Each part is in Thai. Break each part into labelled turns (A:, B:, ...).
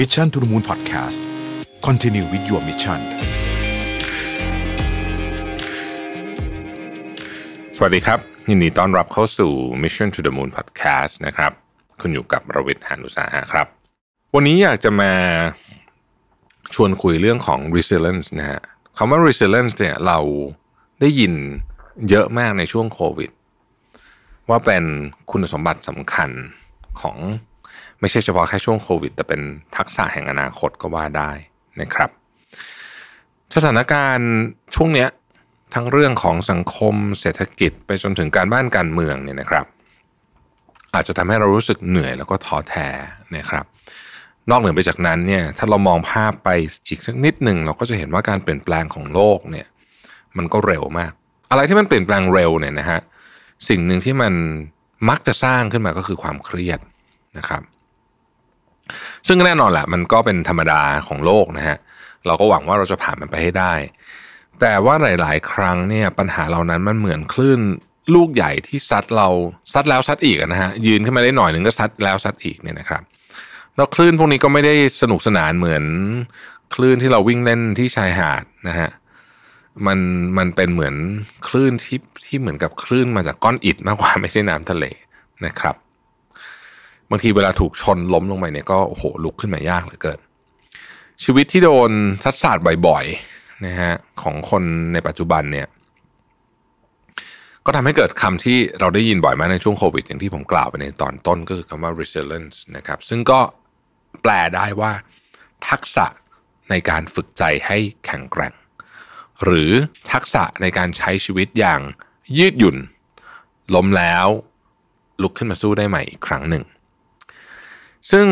A: มิชชั่นทุล h มู o พอดแคสต์คอนติเนียร์วิด o u r m i ช s i o นสวัสดีครับ ยินดีต้อนรับเข้าสู่ Mission to the Moon Podcast นะครับ คุณอยู่กับระวิทย์หานุสาหะครับ วันนี้อยากจะมาชวนคุยเรื่องของ resilience นะฮะคำว่า resilience เนี่ยเราได้ยินเยอะมากในช่วงโควิด ว่าเป็นคุณสมบัติสำคัญของไม่ใช่เฉพาะแค่ช่วงโควิดแต่เป็นทักษะแห่งอนาคตก็ว่าได้นะครับ สถานการณ์ช่วงเนี้ยทั้งเรื่องของสังคมเศรษฐกิจไปจนถึงการบ้านการเมืองเนี่ยนะครับ อาจจะทำให้เรารู้สึกเหนื่อยแล้วก็ท้อแท้นะครับ นอกเหนือไปจากนั้นเนี่ยถ้าเรามองภาพไปอีกสักนิดหนึ่งเราก็จะเห็นว่าการเปลี่ยนแปลงของโลกเนี่ย มันก็เร็วมากอะไรที่มันเปลี่ยนแปลงเร็วเนี่ยนะฮะสิ่งหนึ่งที่มันมักจะสร้างขึ้นมาก็คือความเครียดนะครับซึ่งแน่นอนแหละมันก็เป็นธรรมดาของโลกนะฮะเราก็หวังว่าเราจะผ่านมันไปให้ได้ แต่ว่าหลาย ๆ ครั้งเนี่ย ปัญหาเหล่านั้นมันเหมือนคลื่น ลูกใหญ่ที่ซัดเราซัดแล้วซัดอีกนะฮะ ยืนขึ้นมาได้หน่อยหนึ่งก็ซัดแล้วซัดอีกเนี่ยนะครับแล้วคลื่นพวกนี้ก็ไม่ได้สนุกสนานเหมือนคลื่นที่เราวิ่งเล่นที่ชายหาดนะฮะมันมันเป็นเหมือนคลื่นที่ที่เหมือนกับคลื่นมาจากก้อนอิฐมากกว่า ไม่ใช่น้ำทะเลนะครับบางทีเวลาถูกชนล้มลงไปเนี่ยก็โอ้โหลุกขึ้นมายากเหลือเกินชีวิตที่โดนทัดสาดบ่อยๆนะฮะของคนในปัจจุบันเนี่ยก็ทำให้เกิดคำที่เราได้ยินบ่อยมากในช่วงโควิด อย่างที่ผมกล่าวไปในตอนต้นก็คือคำว่า resilience นะครับซึ่งก็แปลได้ว่าทักษะในการฝึกใจให้แข็งแกร่ง หรือทักษะในการใช้ชีวิตอย่างยืดหยุ่น ล้มแล้ว ลุกขึ้นมาสู้ได้ใหม่อีกครั้งหนึ่งซึ่ง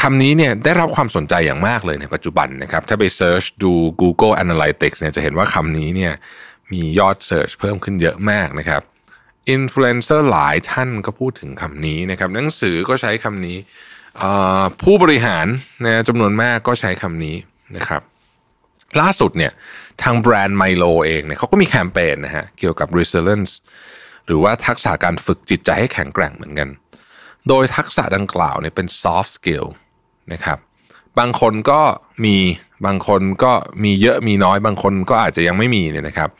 A: คำนี้เนี่ยได้รับความสนใจอย่างมากเลยในปัจจุบันนะครับถ้าไปเซิร์ชดู Google Analytics เนี่ยจะเห็นว่าคำนี้เนี่ยมียอดเซิร์ชเพิ่มขึ้นเยอะมากนะครับอินฟลูเอนเซอร์หลายท่านก็พูดถึงคำนี้นะครับหนังสือก็ใช้คำนี้ ผู้บริหารนะจำนวนมากก็ใช้คำนี้นะครับล่าสุดเนี่ยทางแบรนด์ไมโลเองเนี่ยเขาก็มีแคมเปญนะฮะเกี่ยวกับ resilience หรือว่าทักษะการฝึกจิตใจให้แข็งแกร่งเหมือนกันโดยทักษะดังกล่าวเนี่ยเป็น soft skill นะครับบางคนก็มีบางคนก็มีเยอะมีน้อยบางคนก็อาจจะยังไม่มีเนี่ยนะครับ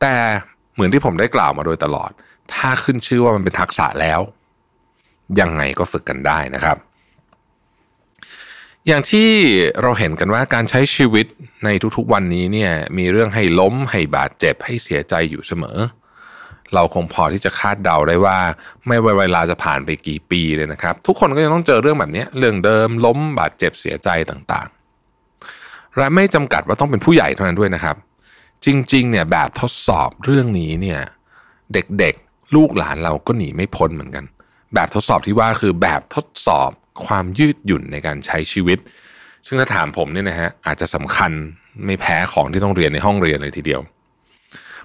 A: แต่เหมือนที่ผมได้กล่าวมาโดยตลอด ถ้าขึ้นชื่อว่ามันเป็นทักษะแล้ว ยังไงก็ฝึกกันได้นะครับ อย่างที่เราเห็นกันว่าการใช้ชีวิตในทุกๆวันนี้เนี่ยมีเรื่องให้ล้มให้บาดเจ็บให้เสียใจอยู่เสมอเเราคงพอที่จะคาดเดาได้ว่าไม่วเวลาจะผ่านไปกี่ปีเลยนะครับทุกคนก็ยังต้องเจอเรื่องแบบนี้เรื่องเดิมล้มบาดเจ็บเสียใจต่างๆ และไม่จำกัดว่าต้องเป็นผู้ใหญ่เท่านั้นด้วยนะครับ จริงๆเนี่ยแบบทดสอบเรื่องนี้เนี่ย เด็กๆลูกหลานเราก็หนีไม่พ้นเหมือนกัน แบบทดสอบที่ว่าคือแบบทดสอบความยืดหยุ่นในการใช้ชีวิต ซึ่งถ้าถามผมเนี่ยนะฮะอาจจะสำคัญไม่แพ้ของที่ต้องเรียนในห้องเรียนเลยทีเดียว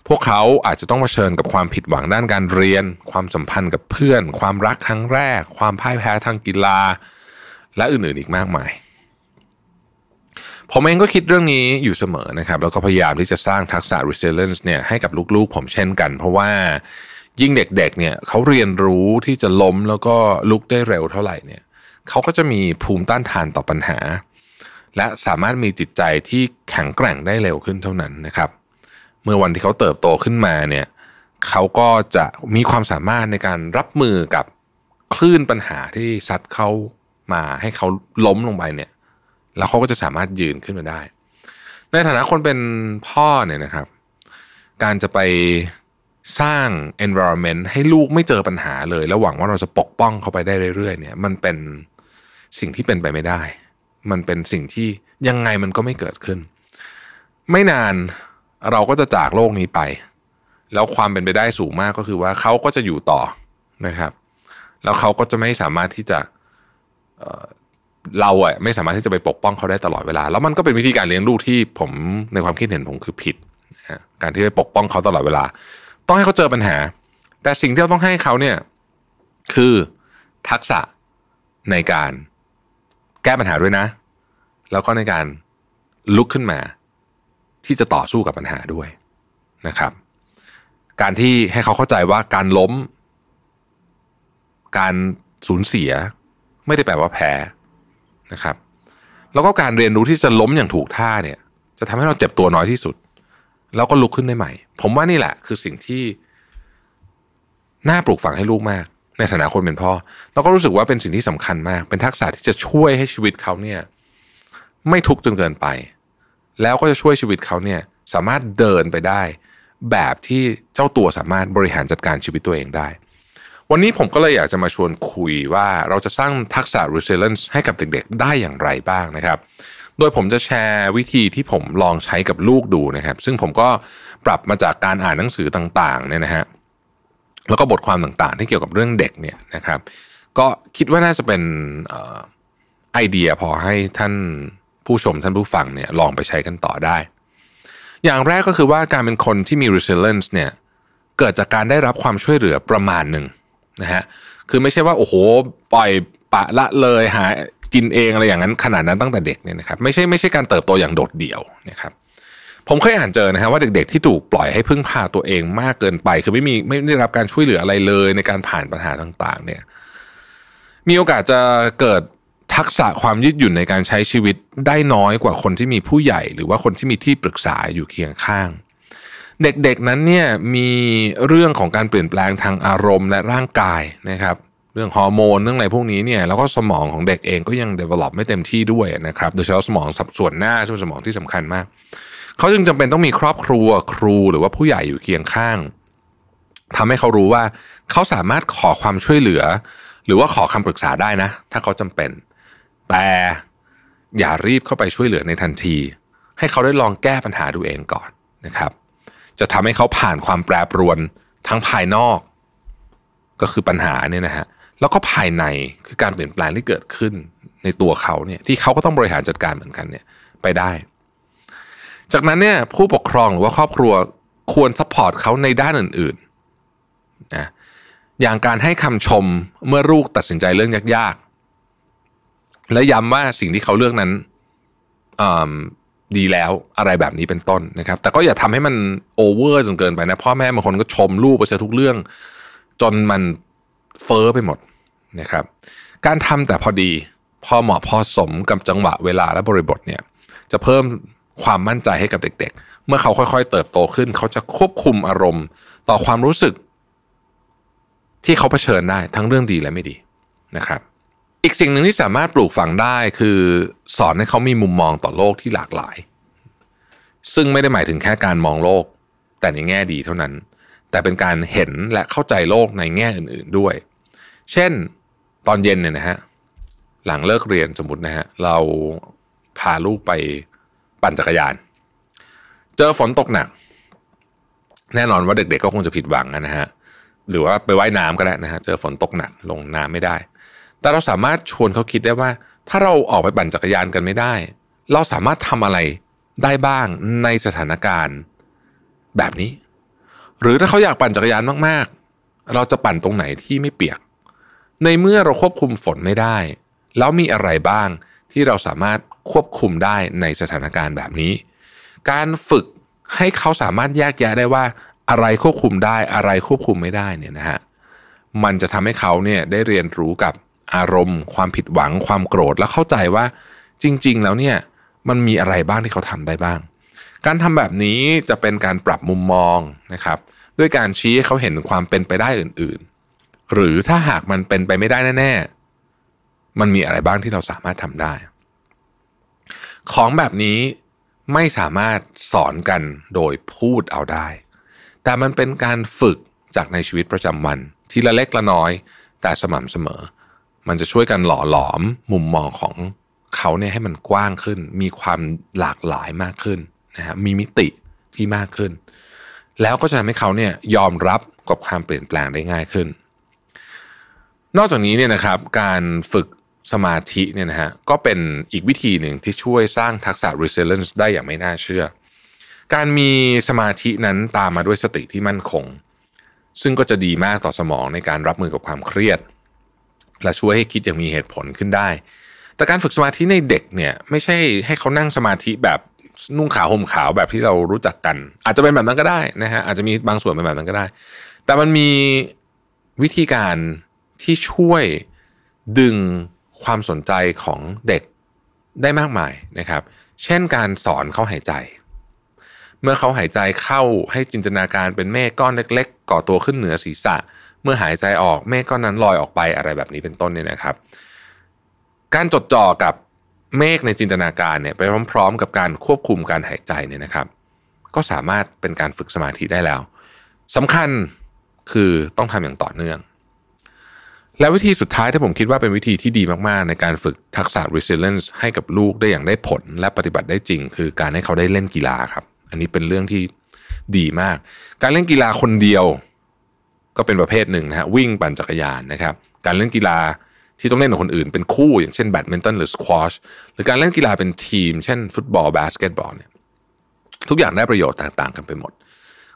A: พวกเขาอาจจะต้องเผชิญกับความผิดหวังด้านการเรียน ความสัมพันธ์กับเพื่อน ความรักครั้งแรก ความพ่ายแพ้ทางกีฬา และอื่นๆอีกมากมาย ผมเองก็คิดเรื่องนี้อยู่เสมอนะครับ แล้วก็พยายามที่จะสร้างทักษะ resilience เนี่ยให้กับลูกๆ ผมเช่นกันเพราะว่ายิ่งเด็กๆเนี่ยเขาเรียนรู้ที่จะล้มแล้วก็ลุกได้เร็วเท่าไหร่เนี่ยเขาก็จะมีภูมิต้านทานต่อปัญหา และสามารถมีจิตใจที่แข็งแกร่งได้เร็วขึ้นเท่านั้นนะครับเมื่อวันที่เขาเติบโตขึ้นมาเนี่ยเขาก็จะมีความสามารถในการรับมือกับคลื่นปัญหาที่ซัดเข้ามาให้เขาล้มลงไปเนี่ย แล้วเขาก็จะสามารถยืนขึ้นมาได้ ในฐานะคนเป็นพ่อเนี่ยนะครับ การจะไปสร้าง environment ให้ลูกไม่เจอปัญหาเลย แล้วหวังว่าเราจะปกป้องเขาไปได้เรื่อยๆ เนี่ย มันเป็นสิ่งที่เป็นไปไม่ได้ มันเป็นสิ่งที่ยังไงมันก็ไม่เกิดขึ้น ไม่นานเราก็จะจากโลกนี้ไป แล้วความเป็นไปได้สูงมากก็คือว่าเขาก็จะอยู่ต่อนะครับ แล้วเขาก็จะไม่สามารถที่จะเราอะไม่สามารถที่จะไปปกป้องเขาได้ตลอดเวลาแล้วมันก็เป็นวิธีการเลี้ยงลูกที่ผมในความคิดเห็นผมคือผิดการที่ไปปกป้องเขาตลอดเวลา ต้องให้เขาเจอปัญหา แต่สิ่งที่เราต้องให้เขาเนี่ย คือทักษะในการแก้ปัญหาด้วยนะ แล้วก็ในการลุกขึ้นมาที่จะต่อสู้กับปัญหาด้วยนะครับ การที่ให้เขาเข้าใจว่าการล้ม การสูญเสีย ไม่ได้แปลว่าแพ้นะครับ แล้วก็การเรียนรู้ที่จะล้มอย่างถูกท่าเนี่ย จะทำให้เราเจ็บตัวน้อยที่สุด แล้วก็ลุกขึ้นได้ใหม่ ผมว่านี่แหละคือสิ่งที่น่าปลูกฝังให้ลูกมาก ในฐานะคนเป็นพ่อแล้วก็รู้สึกว่าเป็นสิ่งที่สำคัญมาก เป็นทักษะที่จะช่วยให้ชีวิตเขาเนี่ย ไม่ทุกข์จนเกินไปแล้วก็จะช่วยชีวิตเขาเนี่ยสามารถเดินไปได้แบบที่เจ้าตัวสามารถบริหารจัดการชีวิตตัวเองได้ วันนี้ผมก็เลยอยากจะมาชวนคุยว่าเราจะสร้างทักษะ resilience ให้กับเด็กๆ ได้อย่างไรบ้างนะครับ โดยผมจะแชร์วิธีที่ผมลองใช้กับลูกดูนะครับ ซึ่งผมก็ปรับมาจากการอ่านหนังสือต่างๆ เนี่ยนะฮะ แล้วก็บทความต่างๆ ที่เกี่ยวกับเรื่องเด็กเนี่ยนะครับ ก็คิดว่าน่าจะเป็นไอเดียพอให้ท่านผู้ชมท่านผู้ฟังเนี่ยลองไปใช้กันต่อได้ อย่างแรกก็คือว่าการเป็นคนที่มี resilience เนี่ยเกิดจากการได้รับความช่วยเหลือประมาณหนึ่งนะฮะ คือไม่ใช่ว่าโอ้โหปล่อยปะละเลย หากินเองอะไรอย่างนั้นขนาดนั้นตั้งแต่เด็กเนี่ยนะครับไม่ใช่ไม่ใช่การเติบโตอย่างโดดเดี่ยวนะครับ ผมเคยอ่านเจอนะฮะว่าเด็กๆที่ถูกปล่อยให้พึ่งพาตัวเองมากเกินไป คือไม่มีไม่ได้รับการช่วยเหลืออะไรเลยในการผ่านปัญหาต่างๆเนี่ยมีโอกาสจะเกิดทักษะความยืดหยุ่นในการใช้ชีวิตได้น้อยกว่าคนที่มีผู้ใหญ่ หรือว่าคนที่มีที่ปรึกษาอยู่เคียงข้าง เด็กๆนั้นเนี่ยมีเรื่องของการเปลี่ยนแปลงทางอารมณ์และร่างกายนะครับ เรื่องฮอร์โมนเรื่องอะไรพวกนี้เนี่ย แล้วก็สมองของเด็กเองก็ยังเดเวล็อปไม่เต็มที่ด้วยนะครับ โดยเฉพาะสมองส่วนหน้าช่วงสมองที่สำคัญมาก เขาจึงจำเป็นต้องมีครอบครัวครูหรือว่าผู้ใหญ่อยู่เคียงข้าง ทำให้เขารู้ว่าเขาสามารถขอความช่วยเหลือ หรือว่าขอคำปรึกษาได้นะถ้าเขาจำเป็นแต่อย่ารีบเข้าไปช่วยเหลือในทันที ให้เขาได้ลองแก้ปัญหาดูเองก่อนนะครับ จะทำให้เขาผ่านความแปรปรวนทั้งภายนอก ก็คือปัญหาเนี่ยนะฮะแล้วก็ภายในคือการเปลี่ยนแปลงที่เกิดขึ้นในตัวเขาเนี่ยที่เขาก็ต้องบริหารจัดการเหมือนกันเนี่ยไปได้จากนั้นเนี่ยผู้ปกครองหรือว่าครอบครัวควรซัพพอร์ตเขาในด้านอื่นๆนะอย่างการให้คำชมเมื่อลูกตัดสินใจเรื่องยากและย้ำว่าสิ่งที่เขาเลือกนั้นดีแล้วอะไรแบบนี้เป็นต้นนะครับ แต่ก็อย่าทำให้มันโอเวอร์จนเกินไปนะพ่อแม่บางคนก็ชมลูกไปซะทุกเรื่อง จนมันเฟอ้อไปหมดนะครับ การทำแต่พอดีพอเหมาะพอสมกับจังหวะเวลาและบริบทเนี่ย จะเพิ่มความมั่นใจให้กับเด็ก ๆ เมื่อเขาค่อยๆเติบโตขึ้น เขาจะควบคุมอารมณ์ต่อความรู้สึก ที่เขาเผชิญได้ ทั้งเรื่องดีและไม่ดีนะครับอีกสิ่งหนึ่งที่สามารถปลูกฝังได้คือสอนให้เขามีมุมมองต่อโลกที่หลากหลาย ซึ่งไม่ได้หมายถึงแค่การมองโลก แต่ในแง่ดีเท่านั้น แต่เป็นการเห็นและเข้าใจโลกในแง่อื่นๆด้วย เช่นตอนเย็นเนี่ยนะฮะหลังเลิกเรียนสมมตินะฮะเราพาลูกไปปั่นจักรยาน เจอฝนตกหนัก แน่นอนว่าเด็กๆก็คงจะผิดหวังนะฮะหรือว่าไปไว่ายน้ำก็ได้นะฮะเจอฝนตกหนักลงน้ำไม่ได้แต่เราสามารถชวนเขาคิดได้ว่า ถ้าเราออกไปปั่นจักรยานกันไม่ได้ เราสามารถทำอะไรได้บ้างในสถานการณ์ แบบนี้ หรือถ้าเขาอยากปั่นจักรยานมากๆ เราจะปั่นตรงไหนที่ไม่เปียก ในเมื่อเราควบคุมฝนไม่ได้แล้วมีอะไรบ้างที่เราสามารถควบคุมได้ในสถานการณ์แบบนี้ การฝึกให้เขาสามารถแยกแยะได้ว่าอะไรควบคุมได้อะไรควบคุมไม่ได้เนี่ยนะฮะมันจะทำให้เขาเนี่ยได้เรียนรู้กับอารมณ์ความผิดหวังความโกรธแล้วเข้าใจว่า จริงๆ แล้วเนี่ยมันมีอะไรบ้างที่เขาทำได้บ้าง การทำแบบนี้จะเป็นการปรับมุมมองนะครับด้วยการชี้ให้เขาเห็นความเป็นไปได้อื่น ๆ หรือถ้าหากมันเป็นไปไม่ได้แน่ๆมันมีอะไรบ้างที่เราสามารถทำได้ ของแบบนี้ไม่สามารถสอนกันโดยพูดเอาได้ แต่มันเป็นการฝึกจากในชีวิตประจำวันทีละเล็กละน้อย แต่สม่ำเสมอมันจะช่วยกันหล่อหลอมมุมมองของเขาเนี่ยให้มันกว้างขึ้น มีความหลากหลายมากขึ้นนะฮะ มีมิติที่มากขึ้น แล้วก็จะทำให้เขาเนี่ยยอมรับกับความเปลี่ยนแปลงได้ง่ายขึ้น นอกจากนี้เนี่ยนะครับ การฝึกสมาธิเนี่ยนะฮะก็เป็นอีกวิธีหนึ่งที่ช่วยสร้างทักษะ resilience ได้อย่างไม่น่าเชื่อ การมีสมาธินั้นตามมาด้วยสติที่มั่นคง ซึ่งก็จะดีมากต่อสมองในการรับมือกับความเครียดและช่วยให้คิดอย่างมีเหตุผลขึ้นได้ แต่การฝึกสมาธิในเด็กเนี่ยไม่ใช่ให้เขานั่งสมาธิแบบนุ่งขาวห่มขาวแบบที่เรารู้จักกัน อาจจะเป็นแบบนั้นก็ได้นะฮะอาจจะมีบางส่วนเป็นแบบนั้นก็ได้ แต่มันมีวิธีการที่ช่วยดึงความสนใจของเด็กได้มากมายนะครับ เช่นการสอนเขาหายใจ เมื่อเขาหายใจเข้าให้จินตนาการเป็นเมฆก้อนเล็ก ๆ ก่อตัวขึ้นเหนือศีรษะเมื่อหายใจออกเมฆก้อนนั้นลอยออกไปอะไรแบบนี้เป็นต้นเนี่ยนะครับ การจดจ่อกับเมฆในจินตนาการเนี่ยไปพร้อม ๆ กับการควบคุมการหายใจเนี่ยนะครับ ก็สามารถเป็นการฝึกสมาธิได้แล้วสำคัญคือต้องทำอย่างต่อเนื่อง และวิธีสุดท้ายที่ผมคิดว่าเป็นวิธีที่ดีมากๆ ในการฝึกทักษะ resilience ให้กับลูกได้อย่างได้ผลและปฏิบัติได้จริง คือการให้เขาได้เล่นกีฬาครับ อันนี้เป็นเรื่องที่ดีมาก การเล่นกีฬาคนเดียวก็เป็นประเภทหนึ่งนะฮะวิ่งปั่นจักรยานนะครับการเล่นกีฬาที่ต้องเล่นกับคนอื่นเป็นคู่อย่างเช่นแบดมินตันหรือสควอชหรือการเล่นกีฬาเป็นทีมเช่นฟุตบอลบาสเกตบอลเนี่ยทุกอย่างได้ประโยชน์ต่างๆกันไปหมด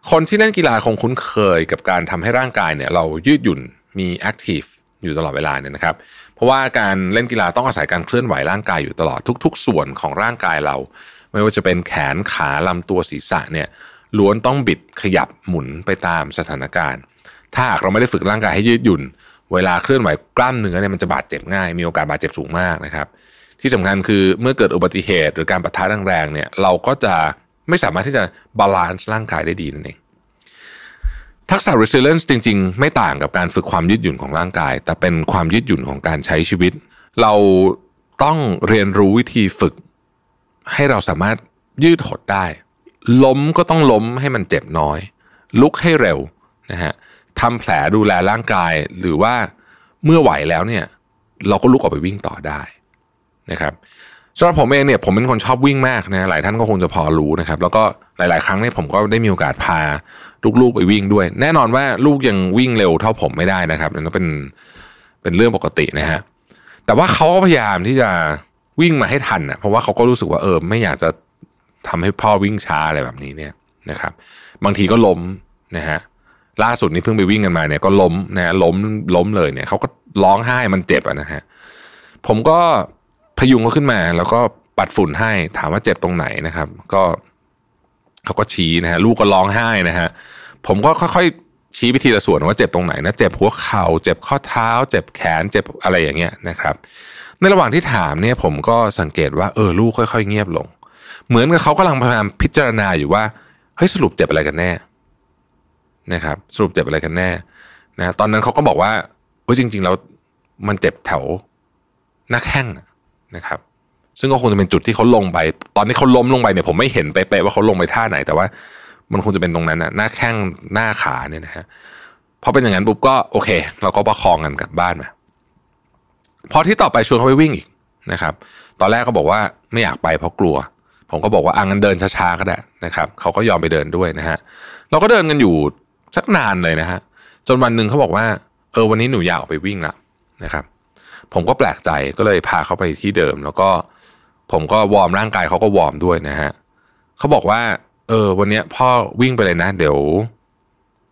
A: คนที่เล่นกีฬาคงคุ้นเคยกับการทำให้ร่างกายเนี่ยเรายืดหยุ่นมีแอคทีฟอยู่ตลอดเวลาเนี่ยนะครับเพราะว่าการเล่นกีฬาต้องอาศัยการเคลื่อนไหวร่างกายอยู่ตลอดทุก ๆ ส่วนของร่างกายเรา ไม่ว่าจะเป็นแขนขาลำตัวศีรษะเนี่ยล้วนต้องบิดขยับหมุนไปตามสถานการณ์ถ้าหากเราไม่ได้ฝึกร่างกายให้ยืดหยุ่น เวลาเคลื่อนไหวกล้ามเนื้อเนี่ยมันจะบาดเจ็บง่าย มีโอกาสบาดเจ็บสูงมากนะครับ ที่สำคัญคือเมื่อเกิดอุบัติเหตุหรือการปะทะแรงๆเนี่ย เราก็จะไม่สามารถที่จะบาลานซ์ร่างกายได้ดีนั่นเอง ทักษะ resilience จริงๆ ไม่ต่างกับการฝึกความยืดหยุ่นของร่างกาย แต่เป็นความยืดหยุ่นของการใช้ชีวิต เราต้องเรียนรู้วิธีฝึกให้เราสามารถยืดหดได้ ล้มก็ต้องล้มให้มันเจ็บน้อย ลุกให้เร็วนะฮะทำแผลดูแลร่างกายหรือว่าเมื่อไหวแล้วเนี่ย เราก็ลุกออกไปวิ่งต่อได้ นะครับสำหรับผมเองเนี่ย ผมเป็นคนชอบวิ่งมากนะหลายท่านก็คงจะพอรู้นะครับ แล้วก็หลาย ๆ ครั้งเนี่ยผมก็ได้มีโอกาสพาลูก ๆ ไปวิ่งด้วย แน่นอนว่าลูกยังวิ่งเร็วเท่าผมไม่ได้นะครับนั่นเป็นเป็นเรื่องปกตินะฮะแต่ว่าเขาก็พยายามที่จะวิ่งมาให้ทันนะเพราะว่าเขาก็รู้สึกว่าเออไม่อยากจะทำให้พ่อวิ่งช้าอะไรแบบนี้เนี่ยนะครับ บางทีก็ล้มนะฮะล่าสุดนี่เพิ่งไปวิ่งกันมาเนี่ยก็ล้มนะะล้มล้มเลย เนี่ยเขาก็ร้องไห้มันเจ็บนะฮะผมก็พยุงเขาขึ้นมา แล้วก็ปัดฝุ่นให้ถามว่าเจ็บตรงไหนนะครับก็เขาก็ชี้นะฮะลูกก็ร้องไห้นะฮะ ผมก็ค่อยๆชี้ไปทีละส่วนว่าเจ็บตรงไหนนะเจ็บหัวเข่าเจ็บข้อเท้า เจ็บแขนเจ็บอะไรอย่างเงี้ยนะครับ ในระหว่างที่ถามเนี่ย ผมก็สังเกตว่าเออ ลูกค่อย ๆ เงียบลง เหมือนกับเขากำลังพยายามพิจารณาอยู่ว่าเฮ้ยสรุปเจ็บอะไรกันแน่นะครับสรุปเจ็บอะไรกันแน่นะตอนนั้นเขาก็บอกว่าเฮ้ยจริง ๆ แล้วมันเจ็บแถวหน้าแข้งนะครับซึ่งก็คงจะเป็นจุดที่เขาลงไป ตอนที่เขาล้มลงไปเนี่ยผมไม่เห็นเป๊ะๆว่าเขาลงไปท่าไหน แต่ว่ามันคงจะเป็นตรงนั้นนะหน้าแข้งหน้าขาเนี่ยนะฮะพอเป็นอย่างนั้นปุ๊บก็โอเค เราก็ประคองกันกลับบ้านมาพอที่ต่อไปชวนเขาไปวิ่งอีกนะครับ ตอนแรกก็บอกว่าไม่อยากไปเพราะกลัว ผมก็บอกว่าอัางั้นเดินช้าๆก็ได้นะครับเขาก็ยอมไปเดินด้วยนะฮะเราก็เดินกันอยู่สักนานเลยนะฮะ จนวันหนึ่งเขาบอกว่า เออ วันนี้หนูอยากออกไปวิ่งละนะครับ ผมก็แปลกใจก็เลยพาเขาไปที่เดิม แล้วก็ผมก็วอร์มร่างกายเขาก็วอร์มด้วยนะฮะเขาบอกว่า เออวันนี้พ่อวิ่งไปเลยนะ เดี๋ยว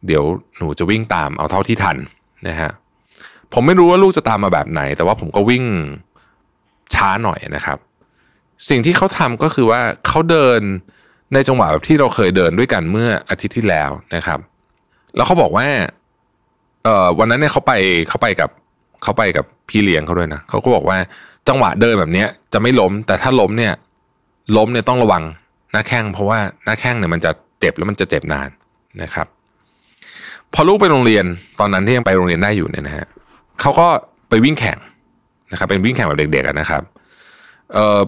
A: เดี๋ยวหนูจะวิ่งตามเอาเท่าที่ทันนะฮะผมไม่รู้ว่าลูกจะตามมาแบบไหน แต่ว่าผมก็วิ่งช้าหน่อยนะครับ สิ่งที่เขาทำก็คือว่าเขาเดินในจังหวะแบบที่เราเคยเดินด้วยกันเมื่ออาทิตย์ที่แล้วนะครับแล้วเขาบอกว่า เอ่อวันนั้นเนี่ยเขาไปเขาไปกับเขาไปกับพี่เลี้ยงเขาด้วยนะเขาก็บอกว่าจังหวะเดินแบบเนี้ย จะไม่ล้ม แต่ถ้าล้มเนี่ย ล้มเนี่ยต้องระวังหน้าแข้งเพราะว่าหน้าแข้งเนี่ยมันจะเจ็บแล้วมันจะเจ็บนานนะครับ พอลูกไปโรงเรียนตอนนั้นที่ยังไปโรงเรียนได้อยู่เนี่ยนะฮะเขาก็ไปวิ่งแข่งนะครับ เป็นวิ่งแข่งแบบเด็กๆนะครับเอ่อ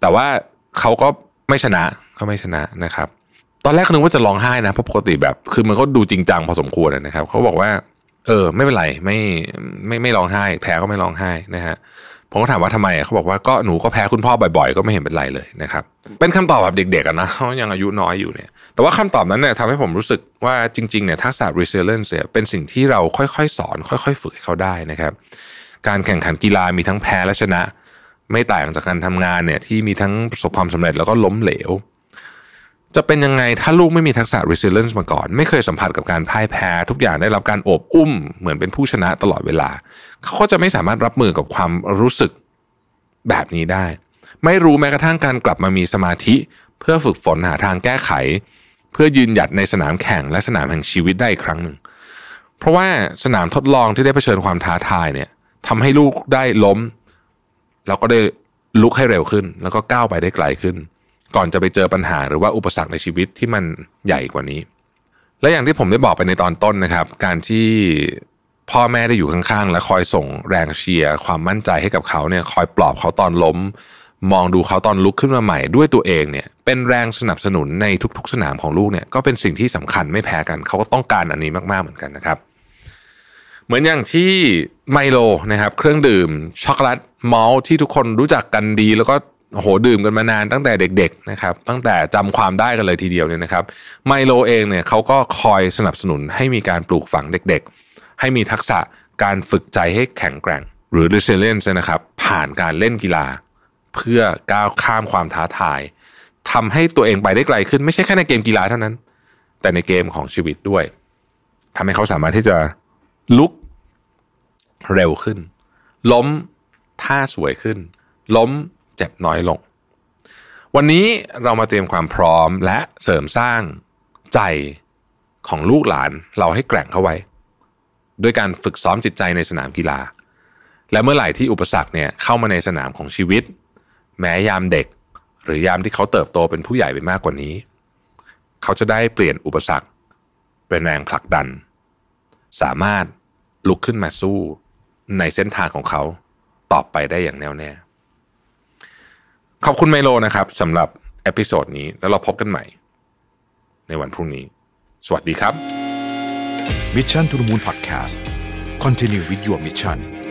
A: แต่ว่าเขาก็ไม่ชนะเขาไม่ชนะนะครับตอนแรกนึกว่าจะร้องไห้นะเพราะปกติแบบคือมันก็ดูจริงจังพอสมควรนะครับเขาบอกว่าเออไม่เป็นไรไม่ไม่ไม่ร้องไห้ แพ้ก็ไม่ร้องไห้นะฮะผมก็ถามว่าทำไมเขาบอกว่าก็หนูก็แพ้คุณพ่อบ่อย ๆ ก็ไม่เห็นเป็นไรเลยนะครับเป็นคำตอบแบบเด็กๆนะเขายังอายุน้อยอยู่เนี่ยแต่ว่าคำตอบนั้นเนี่ยทำให้ผมรู้สึกว่าจริงๆเนี่ยทักษะ resilience เป็นสิ่งที่เราค่อยๆสอน ค่อย ๆฝึกเขาได้นะครับการแข่งขันกีฬามีทั้งแพ้และชนะ ไม่ต่างจากการทำงานเนี่ยที่มีทั้งประสบความสำเร็จแล้วก็ล้มเหลวจะเป็นยังไงถ้าลูกไม่มีทักษะ resilience มาก่อน ไม่เคยสัมผัสกับการพ่ายแพ้ ทุกอย่างได้รับการโอบอุ้ม เหมือนเป็นผู้ชนะตลอดเวลา เขาก็จะไม่สามารถรับมือกับความรู้สึกแบบนี้ได้ ไม่รู้แม้กระทั่งการกลับมามีสมาธิ เพื่อฝึกฝนหาทางแก้ไข เพื่อยืนหยัดในสนามแข่งและสนามแห่งชีวิตได้อีกครั้งหนึ่ง เพราะว่าสนามทดลองที่ได้เผชิญความท้าทายเนี่ยทำให้ลูกได้ล้ม แล้วก็ได้ลุกให้เร็วขึ้น แล้วก็ก้าวไปได้ไกลขึ้นก่อนจะไปเจอปัญหาหรือว่าอุปสรรคในชีวิตที่มันใหญ่กว่านี้ และอย่างที่ผมได้บอกไปในตอนต้นนะครับ การที่พ่อแม่ได้อยู่ข้างๆ และคอยส่งแรงเชียร์ความมั่นใจให้กับเขาเนี่ยคอยปลอบเขาตอนล้ม มองดูเขาตอนลุกขึ้นมาใหม่ด้วยตัวเองเนี่ยเป็นแรงสนับสนุนในทุกๆสนามของลูกเนี่ยก็เป็นสิ่งที่สำคัญไม่แพ้กันเขาก็ต้องการอันนี้มากๆเหมือนกันนะครับ เหมือนอย่างที่ไมโลนะครับเครื่องดื่ม ช็อกโกแลตมอลที่ทุกคนรู้จักกันดีแล้วก็โหดื่มกันมานานตั้งแต่เด็กๆนะครับ ตั้งแต่จำความได้กันเลยทีเดียวเนี่ยนะครับ ไมโลเองเนี่ยเขาก็คอยสนับสนุนให้มีการปลูกฝังเด็กๆ ให้มีทักษะการฝึกใจให้แข็งแกร่ง หรือ resilience นะครับผ่านการเล่นกีฬา เพื่อก้าวข้ามความท้าทาย ทำให้ตัวเองไปได้ไกลขึ้น ไม่ใช่แค่ในเกมกีฬาเท่านั้น แต่ในเกมของชีวิตด้วย ทำให้เขาสามารถที่จะลุกเร็วขึ้น ล้มท่าสวยขึ้น ล้มเจ็บน้อยลง วันนี้เรามาเตรียมความพร้อมและเสริมสร้างใจของลูกหลานเราให้แกร่งเข้าไว้ ด้วยการฝึกซ้อมจิตใจในสนามกีฬา และเมื่อไหร่ที่อุปสรรคเนี่ยเข้ามาในสนามของชีวิต แม้ยามเด็กหรือยามที่เขาเติบโตเป็นผู้ใหญ่ไปมากกว่านี้ เขาจะได้เปลี่ยนอุปสรรค เป็นแรงผลักดัน สามารถลุกขึ้นมาสู้ในเส้นทางของเขาต่อไปได้อย่างแน่วแน่ขอบคุณไมโลนะครับสำหรับเอพิโซดนี้แล้วเราพบกันใหม่ ในวันพรุ่งนี้ สวัสดีครับ Mission to the Moon Podcast Continue with your mission